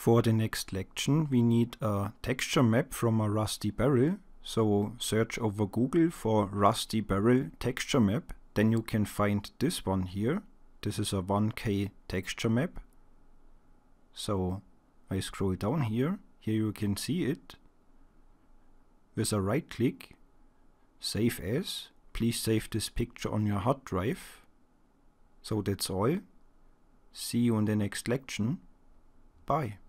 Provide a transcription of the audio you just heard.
For the next lecture, we need a texture map from a Rusty barrel. So search over Google for Rusty barrel texture map. Then you can find this one here. This is a 1K texture map. So I scroll down here. Here you can see it. With a right click, save as. Please save this picture on your hard drive. So that's all. See you in the next lecture. Bye.